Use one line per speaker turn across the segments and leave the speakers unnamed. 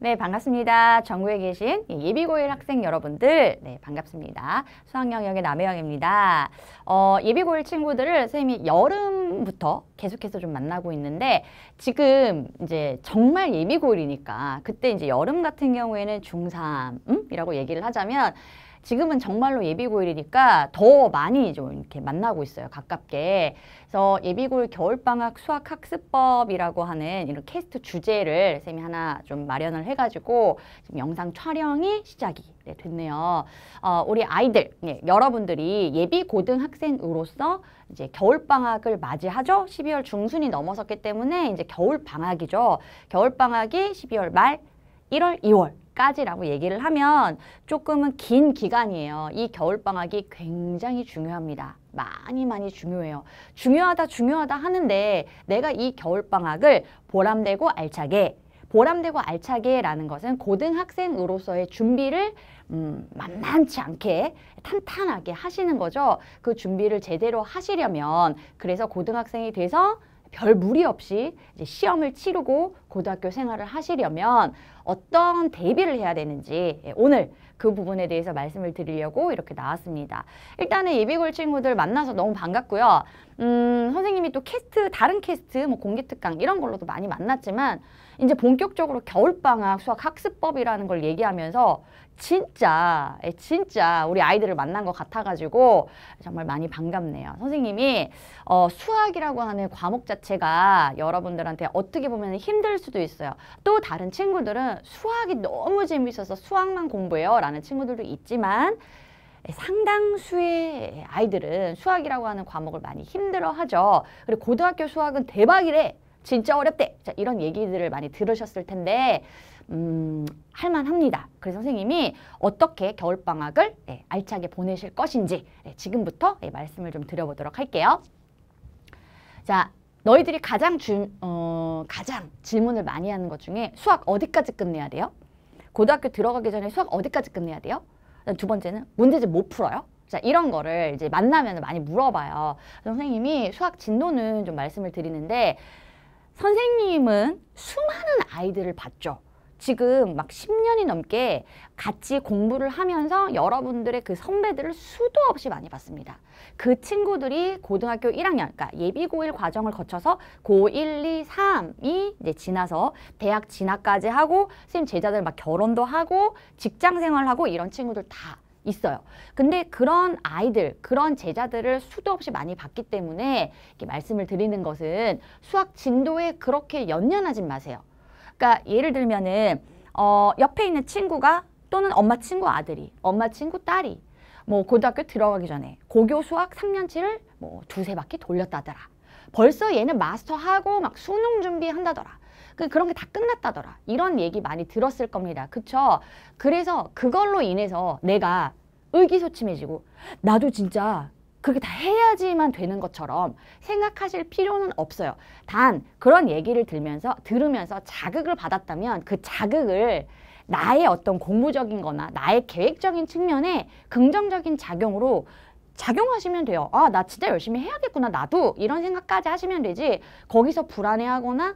네, 반갑습니다. 전국에 계신 예비고일 학생 여러분들, 네, 반갑습니다. 수학 영역의 남혜영입니다. 어, 예비고일 친구들을 선생님이 여름부터 계속해서 좀 만나고 있는데 지금 이제 정말 예비고일이니까 그때 이제 여름 같은 경우에는 중3이라고 음? 얘기를 하자면 지금은 정말로 예비고일이니까 더 많이 좀 이렇게 만나고 있어요. 가깝게. 그래서 예비고일 겨울방학 수학학습법이라고 하는 이런 캐스트 주제를 쌤이 하나 좀 마련을 해가지고 지금 영상 촬영이 시작이 네, 됐네요. 어, 우리 아이들, 예, 여러분들이 예비 고등학생으로서 이제 겨울방학을 맞이하죠. 12월 중순이 넘어섰기 때문에 이제 겨울방학이죠. 겨울방학이 12월 말, 1월, 2월 까지라고 얘기를 하면 조금은 긴 기간이에요. 이 겨울방학이 굉장히 중요합니다. 많이 많이 중요해요. 중요하다 중요하다 하는데 내가 이 겨울방학을 보람되고 알차게 보람되고 알차게라는 것은 고등학생으로서의 준비를 음, 만만치 않게 탄탄하게 하시는 거죠. 그 준비를 제대로 하시려면 그래서 고등학생이 돼서 별 무리 없이 이제 시험을 치르고 고등학교 생활을 하시려면 어떤 대비를 해야 되는지 예, 오늘 그 부분에 대해서 말씀을 드리려고 이렇게 나왔습니다. 일단은 예비골 친구들 만나서 너무 반갑고요. 음, 선생님이 또 캐스트, 다른 캐스트, 뭐 공개 특강 이런 걸로도 많이 만났지만 이제 본격적으로 겨울방학 수학 학습법이라는 걸 얘기하면서 진짜 예, 진짜 우리 아이들을 만난 것 같아가지고 정말 많이 반갑네요. 선생님이 어, 수학이라고 하는 과목 자체가 여러분들한테 어떻게 보면 힘들 수도 있어요. 또 다른 친구들은 수학이 너무 재밌어서 수학만 공부해요 라는 친구들도 있지만 예, 상당수의 아이들은 수학이라고 하는 과목을 많이 힘들어하죠. 그리고 고등학교 수학은 대박이래. 진짜 어렵대. 자, 이런 얘기들을 많이 들으셨을 텐데 음, 할만합니다. 그래서 선생님이 어떻게 겨울방학을 네, 알차게 보내실 것인지 네, 지금부터 네, 말씀을 좀 드려보도록 할게요. 자, 너희들이 가장 주, 어, 가장 질문을 많이 하는 것 중에 수학 어디까지 끝내야 돼요? 고등학교 들어가기 전에 수학 어디까지 끝내야 돼요? 두 번째는 문제집 못 풀어요? 자, 이런 거를 이제 만나면 많이 물어봐요. 선생님이 수학 진도는 좀 말씀을 드리는데 선생님은 수많은 아이들을 봤죠. 지금 막 10년이 넘게 같이 공부를 하면서 여러분들의 그 선배들을 수도 없이 많이 봤습니다. 그 친구들이 고등학교 1학년, 그러니까 예비고1 과정을 거쳐서 고1, 2, 3이 이제 지나서 대학 진학까지 하고 선생님 제자들 막 결혼도 하고 직장 생활하고 이런 친구들 다 있어요. 근데 그런 아이들, 그런 제자들을 수도 없이 많이 봤기 때문에 이렇게 말씀을 드리는 것은 수학 진도에 그렇게 연연하진 마세요. 그러니까 예를 들면은 어, 옆에 있는 친구가 또는 엄마 친구 아들이, 엄마 친구 딸이 뭐 고등학교 들어가기 전에 고교 수학 3년치를 뭐 두세 바퀴 돌렸다더라. 벌써 얘는 마스터하고 막 수능 준비한다더라. 그 그런게 다 끝났다더라. 이런 얘기 많이 들었을 겁니다. 그쵸? 그래서 그걸로 인해서 내가 의기소침해지고 나도 진짜 그렇게 다 해야지만 되는 것처럼 생각하실 필요는 없어요. 단 그런 얘기를 들면서 들으면서 자극을 받았다면 그 자극을 나의 어떤 공부적인 거나 나의 계획적인 측면에 긍정적인 작용으로 작용하시면 돼요. 아, 나 진짜 열심히 해야겠구나. 나도 이런 생각까지 하시면 되지. 거기서 불안해하거나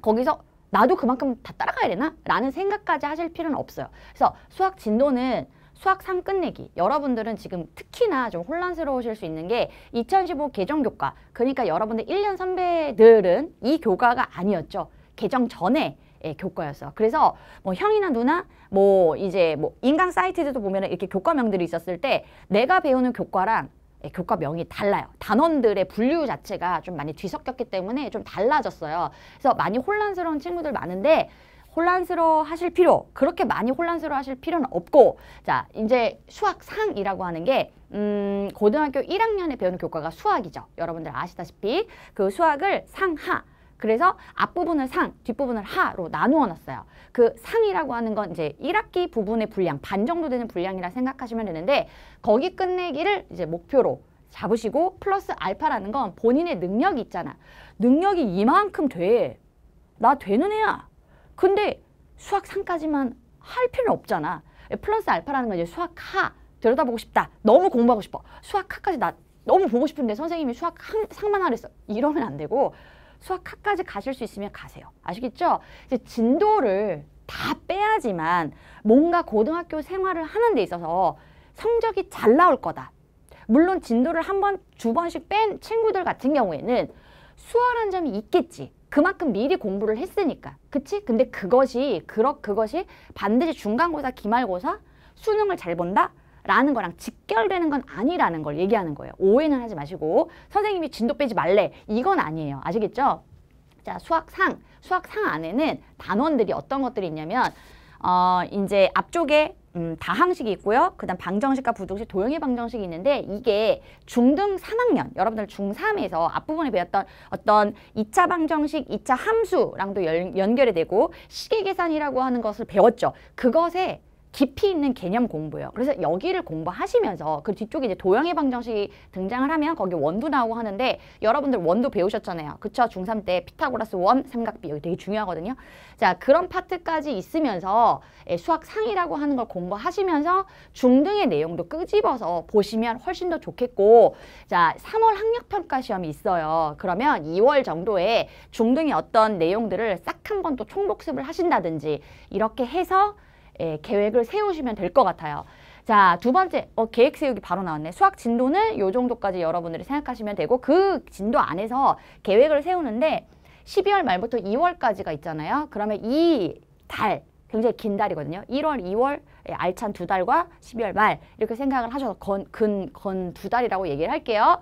거기서 나도 그만큼 다 따라가야 되나? 라는 생각까지 하실 필요는 없어요. 그래서 수학 진도는 수학 상 끝내기. 여러분들은 지금 특히나 좀 혼란스러우실 수 있는 게 2015 개정 교과. 그러니까 여러분들 1년 선배들은 이 교과가 아니었죠. 개정 전에 예, 교과였어. 그래서 뭐 형이나 누나 뭐 이제 뭐 인강 사이트들도 보면은 이렇게 교과명들이 있었을 때 내가 배우는 교과랑 예, 교과명이 달라요. 단원들의 분류 자체가 좀 많이 뒤섞였기 때문에 좀 달라졌어요. 그래서 많이 혼란스러운 친구들 많은데 혼란스러워 하실 필요, 그렇게 많이 혼란스러워 하실 필요는 없고, 자, 이제 수학상이라고 하는 게, 음, 고등학교 1학년에 배우는 교과가 수학이죠. 여러분들 아시다시피 그 수학을 상하, 그래서 앞부분을 상, 뒷부분을 하로 나누어 놨어요. 그 상이라고 하는 건 이제 1학기 부분의 분량, 반 정도 되는 분량이라 생각하시면 되는데 거기 끝내기를 이제 목표로 잡으시고 플러스 알파라는 건 본인의 능력이 있잖아. 능력이 이만큼 돼. 나 되는 애야. 근데 수학 상까지만 할 필요 없잖아. 플러스 알파라는 건 이제 수학 하 들여다보고 싶다. 너무 공부하고 싶어. 수학 하까지 나 너무 보고 싶은데 선생님이 수학 상, 만 하랬어. 이러면 안 되고 수학학까지 가실 수 있으면 가세요. 아시겠죠? 이제 진도를 다 빼야지만 뭔가 고등학교 생활을 하는 데 있어서 성적이 잘 나올 거다. 물론 진도를 한 번, 두 번씩 뺀 친구들 같은 경우에는 수월한 점이 있겠지. 그만큼 미리 공부를 했으니까. 그치? 근데 그것이, 그렇 그것이 반드시 중간고사, 기말고사, 수능을 잘 본다? 라는 거랑 직결되는 건 아니라는 걸 얘기하는 거예요. 오해는 하지 마시고 선생님이 진도 빼지 말래 이건 아니에요. 아시겠죠? 자 수학상 수학상 안에는 단원들이 어떤 것들이 있냐면 어 이제 앞쪽에 음, 다항식이 있고요. 그 다음 방정식과 부등식, 도형의 방정식이 있는데 이게 중등 삼학년 여러분들 중삼에서 앞부분에 배웠던 어떤 이차 방정식, 이차 함수랑도 연, 연결이 되고 시계 계산이라고 하는 것을 배웠죠. 그것에 깊이 있는 개념 공부예요. 그래서 여기를 공부하시면서 그 뒤쪽에 이제 도형의 방정식이 등장을 하면 거기 원도 나오고 하는데 여러분들 원도 배우셨잖아요. 그쵸? 중3 때 피타고라스 원, 삼각비 여기 되게 중요하거든요. 자 그런 파트까지 있으면서 예, 수학 상이라고 하는 걸 공부하시면서 중등의 내용도 끄집어서 보시면 훨씬 더 좋겠고 자 3월 학력평가 시험이 있어요. 그러면 2월 정도에 중등의 어떤 내용들을 싹 한번 또 총복습을 하신다든지 이렇게 해서 예, 계획을 세우시면 될 것 같아요. 자, 두 번째, 어, 계획 세우기 바로 나왔네. 수학 진도는 요 정도까지 여러분들이 생각하시면 되고 그 진도 안에서 계획을 세우는데 12월 말부터 2월까지가 있잖아요. 그러면 이 달, 굉장히 긴 달이거든요. 1월, 2월 예, 알찬 두 달과 12월 말 이렇게 생각을 하셔서 건근건두 달이라고 얘기를 할게요.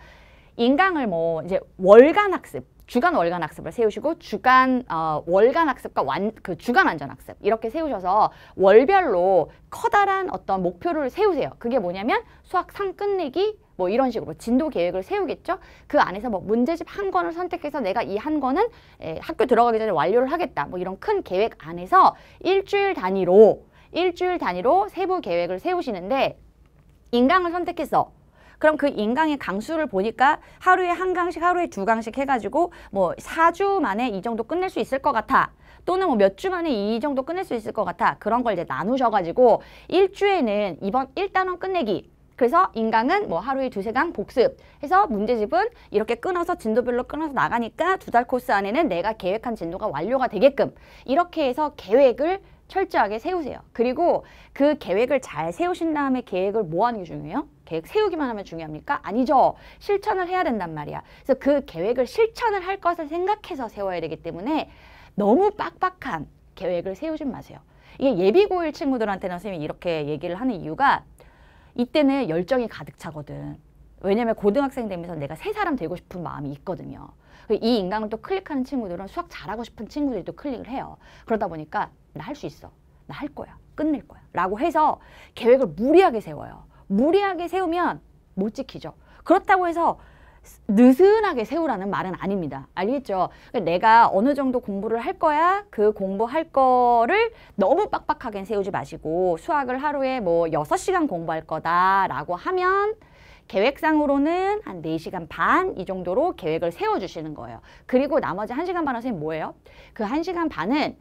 인강을 뭐 이제 월간 학습 주간 월간 학습을 세우시고 주간 어, 월간 학습과 완, 그 주간 안전 학습 이렇게 세우셔서 월별로 커다란 어떤 목표를 세우세요. 그게 뭐냐면 수학 상 끝내기 뭐 이런 식으로 진도 계획을 세우겠죠. 그 안에서 뭐 문제집 한 권을 선택해서 내가 이 한 권은 에, 예, 학교 들어가기 전에 완료를 하겠다. 뭐 이런 큰 계획 안에서 일주일 단위로 일주일 단위로 세부 계획을 세우시는데 인강을 선택해서 그럼 그 인강의 강수를 보니까 하루에 한 강씩 하루에 두 강씩 해가지고 뭐사주 만에 이 정도 끝낼 수 있을 것 같아. 또는 뭐 몇 주 만에 이 정도 끝낼 수 있을 것 같아. 그런 걸 이제 나누셔가지고 일주에는 이번 일단원 끝내기 그래서 인강은 뭐 하루에 두세 강 복습 해서 문제집은 이렇게 끊어서 진도별로 끊어서 나가니까 두 달 코스 안에는 내가 계획한 진도가 완료가 되게끔 이렇게 해서 계획을 철저하게 세우세요. 그리고 그 계획을 잘 세우신 다음에 계획을 뭐 하는 게 중요해요? 계획 세우기만 하면 중요합니까? 아니죠. 실천을 해야 된단 말이야. 그래서 그 계획을 실천을 할 것을 생각해서 세워야 되기 때문에 너무 빡빡한 계획을 세우지 마세요. 이게 예비고일 친구들한테는 선생님이 이렇게 얘기를 하는 이유가 이때는 열정이 가득 차거든. 왜냐면 고등학생 되면서 내가 새 사람 되고 싶은 마음이 있거든요. 이 인강을 또 클릭하는 친구들은 수학 잘하고 싶은 친구들이 또 클릭을 해요. 그러다 보니까 나할수 있어. 나 할 거야. 끝낼 거야. 라고 해서 계획을 무리하게 세워요. 무리하게 세우면 못 지키죠. 그렇다고 해서 느슨하게 세우라는 말은 아닙니다. 알겠죠? 그러니까 내가 어느 정도 공부를 할 거야? 그 공부할 거를 너무 빡빡하게 세우지 마시고 수학을 하루에 뭐 여섯 시간 공부할 거다라고 하면 계획상으로는 한 네시간 반 이 정도로 계획을 세워주시는 거예요. 그리고 나머지 한시간 반은 선생 뭐예요? 그 한시간 반은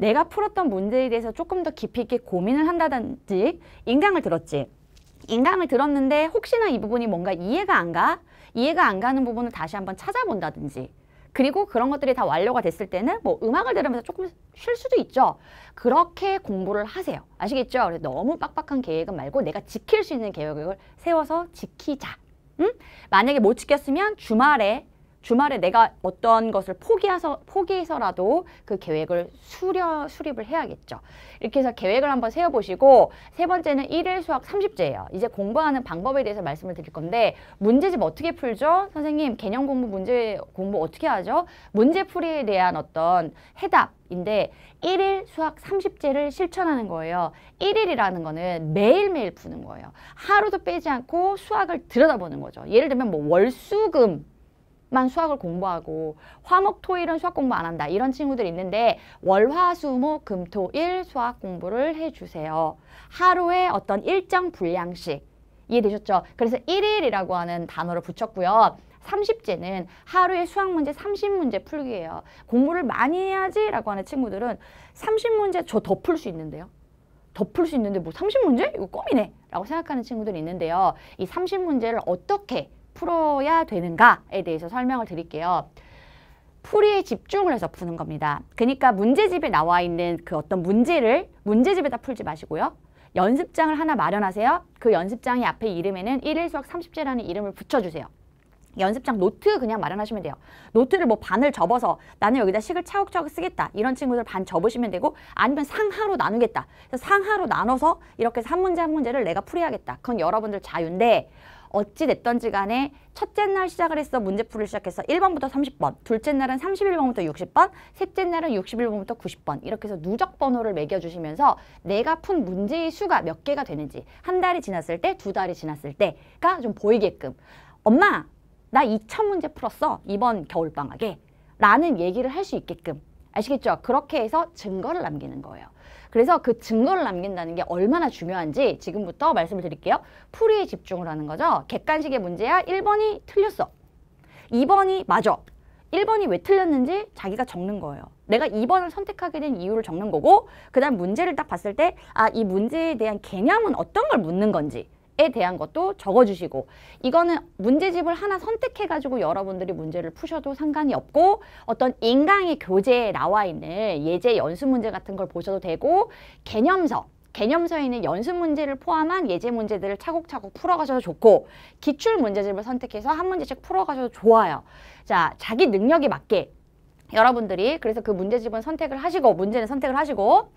내가 풀었던 문제에 대해서 조금 더 깊이 있게 고민을 한다든지 인강을 들었지. 인강을 들었는데 혹시나 이 부분이 뭔가 이해가 안 가? 이해가 안 가는 부분을 다시 한번 찾아본다든지 그리고 그런 것들이 다 완료가 됐을 때는 뭐 음악을 들으면서 조금 쉴 수도 있죠. 그렇게 공부를 하세요. 아시겠죠? 너무 빡빡한 계획은 말고 내가 지킬 수 있는 계획을 세워서 지키자. 응? 만약에 못 지켰으면 주말에 주말에 내가 어떤 것을 포기해서, 포기해서라도 그 계획을 수려, 수립을 해야겠죠. 이렇게 해서 계획을 한번 세워보시고 세 번째는 일일 수학 삼십제예요 이제 공부하는 방법에 대해서 말씀을 드릴 건데 문제집 어떻게 풀죠? 선생님 개념 공부 문제 공부 어떻게 하죠? 문제풀이에 대한 어떤 해답인데 일일 수학 삼십제를 실천하는 거예요. 일일이라는 거는 매일매일 푸는 거예요. 하루도 빼지 않고 수학을 들여다보는 거죠. 예를 들면 뭐 월수금 만 수학을 공부하고 화목토일은 수학 공부 안 한다 이런 친구들 있는데 월화수목 금토일 수학 공부를 해주세요. 하루에 어떤 일정 분량씩 이해되셨죠? 그래서 일일이라고 하는 단어를 붙였고요. 삼십제는 하루에 수학 문제 삼십 문제 풀기예요. 공부를 많이 해야지 라고 하는 친구들은 삼십 문제 저 더 풀 수 있는데요. 더 풀 수 있는데 뭐 삼십 문제 이거 껌이네 라고 생각하는 친구들이 있는데요. 이 삼십 문제를 어떻게 풀어야 되는가에 대해서 설명을 드릴게요. 풀이에 집중을 해서 푸는 겁니다. 그러니까 문제집에 나와 있는 그 어떤 문제를 문제집에다 풀지 마시고요. 연습장을 하나 마련하세요. 그 연습장의 앞에 이름에는 1일 수학 30제라는 이름을 붙여주세요. 연습장 노트 그냥 마련하시면 돼요. 노트를 뭐 반을 접어서 나는 여기다 식을 차곡차곡 쓰겠다. 이런 친구들 반 접으시면 되고 아니면 상하로 나누겠다. 그래서 상하로 나눠서 이렇게 한 문제 한 문제를 내가 풀어야겠다. 그건 여러분들 자유인데 어찌 됐던지 간에 첫째 날 시작을 해서 문제풀을 시작해서 1번부터 30번, 둘째 날은 31번부터 60번, 셋째 날은 61번부터 90번 이렇게 해서 누적 번호를 매겨주시면서 내가 푼 문제의 수가 몇 개가 되는지 한 달이 지났을 때, 두 달이 지났을 때가 좀 보이게끔 엄마, 나 2,000문제 풀었어, 이번 겨울방학에 라는 얘기를 할 수 있게끔 아시겠죠? 그렇게 해서 증거를 남기는 거예요. 그래서 그 증거를 남긴다는 게 얼마나 중요한지 지금부터 말씀을 드릴게요. 풀이에 집중을 하는 거죠. 객관식의 문제야 1번이 틀렸어. 2번이 맞아. 1번이 왜 틀렸는지 자기가 적는 거예요. 내가 2번을 선택하게 된 이유를 적는 거고 그 다음 문제를 딱 봤을 때 아 이 문제에 대한 개념은 어떤 걸 묻는 건지 에 대한 것도 적어주시고 이거는 문제집을 하나 선택해가지고 여러분들이 문제를 푸셔도 상관이 없고 어떤 인강의 교재에 나와 있는 예제 연습 문제 같은 걸 보셔도 되고 개념서 개념서에 있는 연습 문제를 포함한 예제 문제들을 차곡차곡 풀어가셔도 좋고 기출 문제집을 선택해서 한 문제씩 풀어가셔도 좋아요. 자, 자기 능력에 맞게 여러분들이 그래서 그 문제집은 선택을 하시고 문제는 선택을 하시고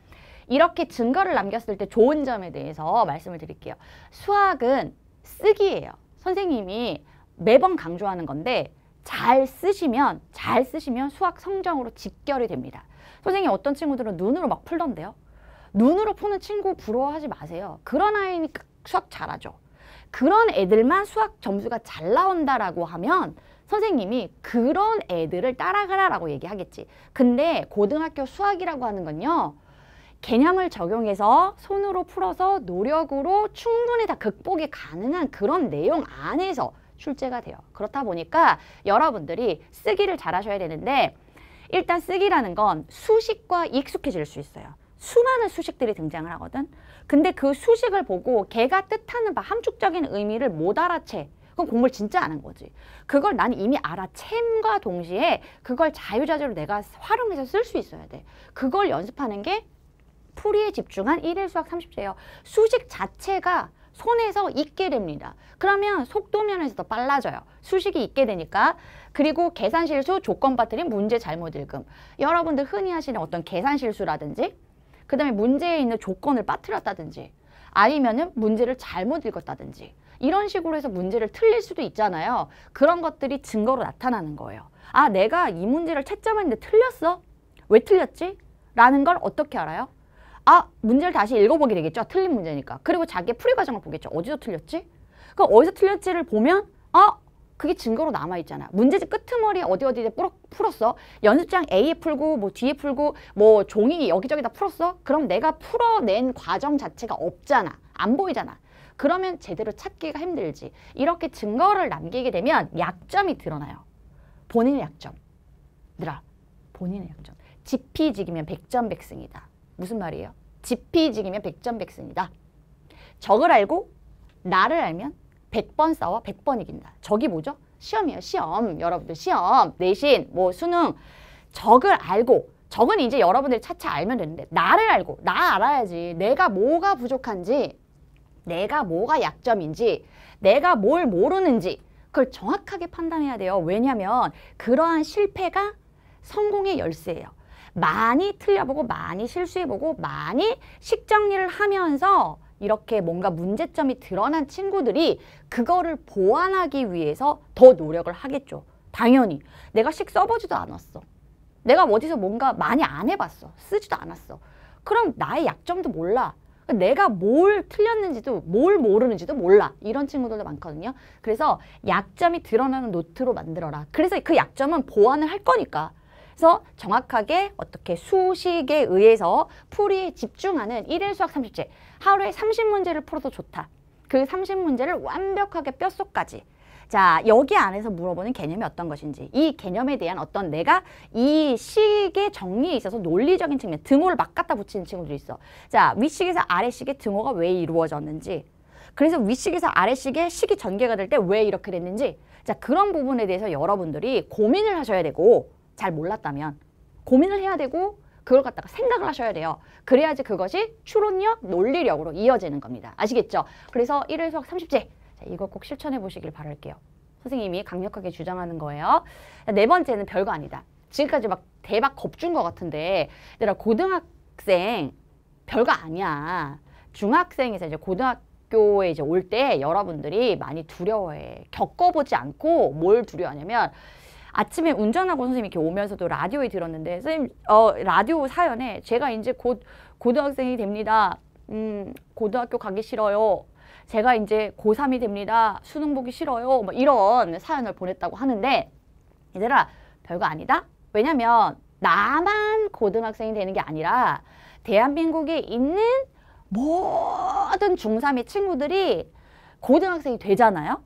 이렇게 증거를 남겼을 때 좋은 점에 대해서 말씀을 드릴게요. 수학은 쓰기예요. 선생님이 매번 강조하는 건데 잘 쓰시면 잘 쓰시면 수학 성적으로 직결이 됩니다. 선생님 어떤 친구들은 눈으로 막 풀던데요. 눈으로 푸는 친구 부러워하지 마세요. 그런 아이니까 수학 잘하죠. 그런 애들만 수학 점수가 잘 나온다라고 하면 선생님이 그런 애들을 따라가라라고 얘기하겠지. 근데 고등학교 수학이라고 하는 건요. 개념을 적용해서 손으로 풀어서 노력으로 충분히 다 극복이 가능한 그런 내용 안에서 출제가 돼요. 그렇다 보니까 여러분들이 쓰기를 잘하셔야 되는데 일단 쓰기라는 건 수식과 익숙해질 수 있어요. 수많은 수식들이 등장을 하거든. 근데 그 수식을 보고 걔가 뜻하는 바 함축적인 의미를 못 알아채. 그건 공부를 진짜 안 한 거지. 그걸 난 이미 알아챈과 동시에 그걸 자유자재로 내가 활용해서 쓸 수 있어야 돼. 그걸 연습하는 게 풀이에 집중한 1일 수학 30제예요. 수식 자체가 손에서 익게 됩니다. 그러면 속도 면에서 더 빨라져요. 수식이 익게 되니까. 그리고 계산 실수, 조건 빠뜨림, 문제 잘못 읽음. 여러분들 흔히 하시는 어떤 계산 실수라든지 그 다음에 문제에 있는 조건을 빠뜨렸다든지 아니면은 문제를 잘못 읽었다든지 이런 식으로 해서 문제를 틀릴 수도 있잖아요. 그런 것들이 증거로 나타나는 거예요. 아 내가 이 문제를 채점했는데 틀렸어? 왜 틀렸지? 라는 걸 어떻게 알아요? 아 문제를 다시 읽어보게 되겠죠. 틀린 문제니까. 그리고 자기의 풀이 과정을 보겠죠. 어디서 틀렸지? 그 어디서 틀렸지를 보면 아 그게 증거로 남아있잖아. 문제집 끄트머리 어디 어디에 풀었어? 연습장 A에 풀고 뭐뒤에 풀고 뭐 종이 여기저기 다 풀었어? 그럼 내가 풀어낸 과정 자체가 없잖아. 안 보이잖아. 그러면 제대로 찾기가 힘들지. 이렇게 증거를 남기게 되면 약점이 드러나요. 본인의 약점. 들아, 본인의 약점. 지피지기면 백전백승이다. 무슨 말이에요? 지피지기면 백전백승이다. 적을 알고 나를 알면 백 번 싸워 백번 이긴다. 적이 뭐죠? 시험이에요. 시험. 여러분들 시험, 내신, 뭐 수능. 적을 알고 적은 이제 여러분들이 차차 알면 되는데 나를 알고 나 알아야지 내가 뭐가 부족한지 내가 뭐가 약점인지 내가 뭘 모르는지 그걸 정확하게 판단해야 돼요. 왜냐하면 그러한 실패가 성공의 열쇠예요. 많이 틀려보고 많이 실수해보고 많이 식정리를 하면서 이렇게 뭔가 문제점이 드러난 친구들이 그거를 보완하기 위해서 더 노력을 하겠죠. 당연히. 내가 식 써보지도 않았어. 내가 어디서 뭔가 많이 안 해봤어. 쓰지도 않았어. 그럼 나의 약점도 몰라. 내가 뭘 틀렸는지도 뭘 모르는지도 몰라 이런 친구들도 많거든요 그래서 약점이 드러나는 노트로 만들어라 그래서 그 약점은 보완을 할 거니까 그래서 정확하게 어떻게 수식에 의해서 풀이에 집중하는 일일 수학 30제 하루에 30문제를 풀어도 좋다. 그 30문제를 완벽하게 뼛속까지 자 여기 안에서 물어보는 개념이 어떤 것인지 이 개념에 대한 어떤 내가 이 식의 정리에 있어서 논리적인 측면 등호를 막 갖다 붙이는 친구들이 있어 자 위식에서 아래식의 등호가 왜 이루어졌는지 그래서 위식에서 아래식의 식이 전개가 될 때 왜 이렇게 됐는지 자 그런 부분에 대해서 여러분들이 고민을 하셔야 되고 잘 몰랐다면 고민을 해야 되고 그걸 갖다가 생각을 하셔야 돼요. 그래야지 그것이 추론력, 논리력으로 이어지는 겁니다. 아시겠죠? 그래서 1일 수학 30제 자, 이거 꼭 실천해 보시길 바랄게요. 선생님이 강력하게 주장하는 거예요. 네 번째는 별거 아니다. 지금까지 막 대박 겁준 것 같은데 내가 고등학생 별거 아니야. 중학생에서 이제 고등학교에 이제 올 때 여러분들이 많이 두려워해. 겪어보지 않고 뭘 두려워하냐면 아침에 운전하고 선생님이 렇게 오면서도 라디오에 들었는데 선생님 어 라디오 사연에 제가 이제 곧 고등학생이 됩니다. 음 고등학교 가기 싫어요. 제가 이제 고3이 됩니다. 수능 보기 싫어요. 뭐 이런 사연을 보냈다고 하는데 얘들아 별거 아니다. 왜냐면 나만 고등학생이 되는 게 아니라 대한민국에 있는 모든 중3의 친구들이 고등학생이 되잖아요.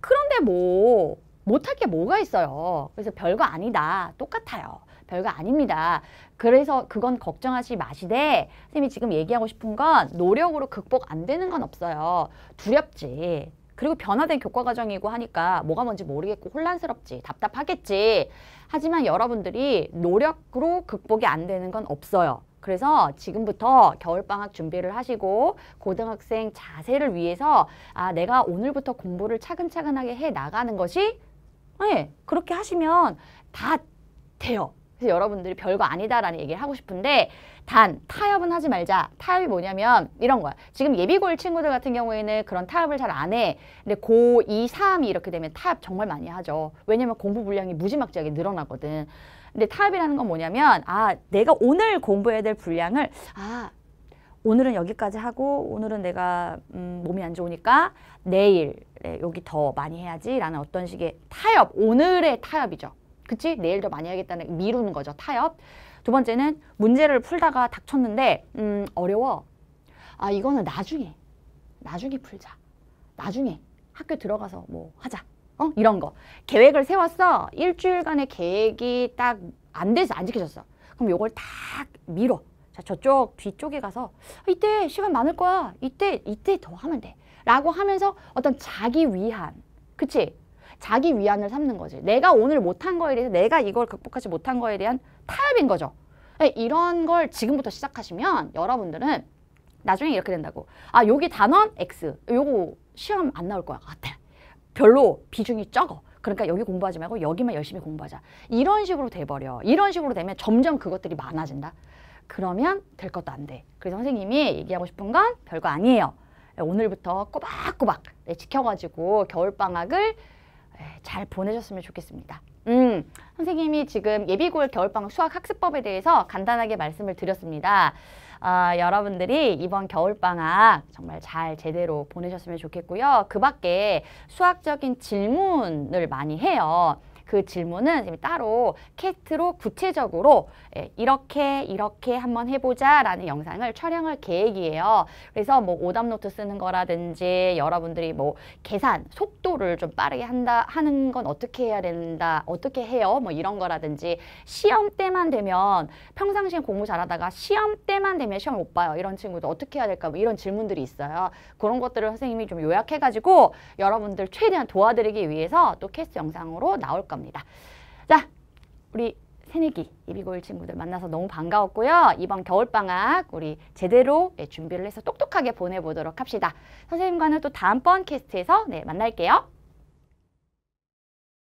그런데 뭐 못할 게 뭐가 있어요. 그래서 별거 아니다. 똑같아요. 별거 아닙니다. 그래서 그건 걱정하지 마시되 선생님이 지금 얘기하고 싶은 건 노력으로 극복 안 되는 건 없어요. 두렵지. 그리고 변화된 교과 과정이고 하니까 뭐가 뭔지 모르겠고 혼란스럽지 답답하겠지 하지만 여러분들이 노력으로 극복이 안 되는 건 없어요 그래서 지금부터 겨울방학 준비를 하시고 고등학생 자세를 위해서 아 내가 오늘부터 공부를 차근차근하게 해 나가는 것이 네, 그렇게 하시면 다 돼요. 그래서 여러분들이 별거 아니다라는 얘기를 하고 싶은데 단 타협은 하지 말자. 타협이 뭐냐면 이런 거야. 지금 예비고일 친구들 같은 경우에는 그런 타협을 잘 안 해. 근데 고 이 삼이 이렇게 되면 타협 정말 많이 하죠. 왜냐면 공부 분량이 무지막지하게 늘어나거든. 근데 타협이라는 건 뭐냐면 아 내가 오늘 공부해야 될 분량을 아 오늘은 여기까지 하고 오늘은 내가 음, 몸이 안 좋으니까 내일 네, 여기 더 많이 해야지라는 어떤 식의 타협, 오늘의 타협이죠. 그치? 내일 더 많이 하겠다는 미루는 거죠. 타협. 두 번째는 문제를 풀다가 닥쳤는데 음, 어려워. 아 이거는 나중에 나중에 풀자. 나중에 학교 들어가서 뭐 하자. 어? 이런 거. 계획을 세웠어. 일주일간의 계획이 딱 안 돼서 안 지켜졌어. 그럼 요걸 딱 밀어. 자, 저쪽 뒤쪽에 가서 아, 이때 시간 많을 거야. 이때 이때 더 하면 돼. 라고 하면서 어떤 자기 위한 그치? 자기 위안을 삼는 거지. 내가 오늘 못한 거에 대해서 내가 이걸 극복하지 못한 거에 대한 타협인 거죠. 네, 이런 걸 지금부터 시작하시면 여러분들은 나중에 이렇게 된다고. 아, 여기 단원 X. 요거 시험 안 나올 거야. 같아. 별로 비중이 적어. 그러니까 여기 공부하지 말고 여기만 열심히 공부하자. 이런 식으로 돼버려. 이런 식으로 되면 점점 그것들이 많아진다. 그러면 될 것도 안 돼. 그래서 선생님이 얘기하고 싶은 건 별거 아니에요. 예, 오늘부터 꼬박꼬박 네, 지켜가지고 겨울방학을 예, 잘 보내셨으면 좋겠습니다. 음, 선생님이 지금 예비고일 겨울방학 수학학습법에 대해서 간단하게 말씀을 드렸습니다. 어, 여러분들이 이번 겨울방학 정말 잘 제대로 보내셨으면 좋겠고요. 그 밖에 수학적인 질문을 많이 해요. 그 질문은 따로 캐트로 구체적으로 예, 이렇게 이렇게 한번 해보자 라는 영상을 촬영할 계획이에요. 그래서 뭐 오답노트 쓰는 거라든지 여러분들이 뭐 계산, 속도를 좀 빠르게 한다 하는 건 어떻게 해야 된다, 어떻게 해요? 뭐 이런 거라든지 시험 때만 되면 평상시에 공부 잘하다가 시험 때만 되면 시험 못 봐요. 이런 친구도 어떻게 해야 될까? 뭐 이런 질문들이 있어요. 그런 것들을 선생님이 좀 요약해가지고 여러분들 최대한 도와드리기 위해서 또 캐스트 영상으로 나올까 겁니다. 자, 우리 새내기 예비고일 친구들 만나서 너무 반가웠고요. 이번 겨울방학 우리 제대로 네, 준비를 해서 똑똑하게 보내보도록 합시다. 선생님과는 또 다음번 캐스트에서 네, 만날게요.